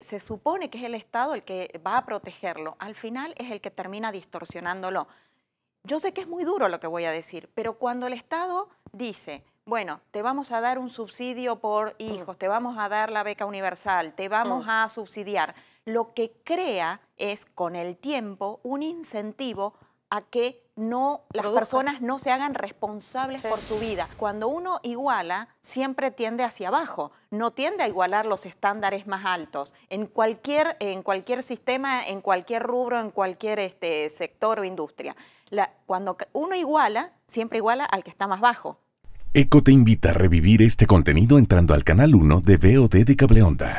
se supone que es el Estado el que va a protegerlo, al final es el que termina distorsionándolo. Yo sé que es muy duro lo que voy a decir, pero cuando el Estado dice, bueno, te vamos a dar un subsidio por hijos, te vamos a dar la beca universal, te vamos mm. a subsidiar, lo que crea es con el tiempo un incentivo a que no, las personas no se hagan responsables por su vida. Cuando uno iguala, siempre tiende hacia abajo, no tiende a igualar los estándares más altos. En cualquier, en cualquier sistema, en cualquier rubro, en cualquier este, sector o industria. cuando uno iguala, siempre iguala al que está más bajo. ECO te invita a revivir este contenido entrando al canal 1 de VOD de Cableonda.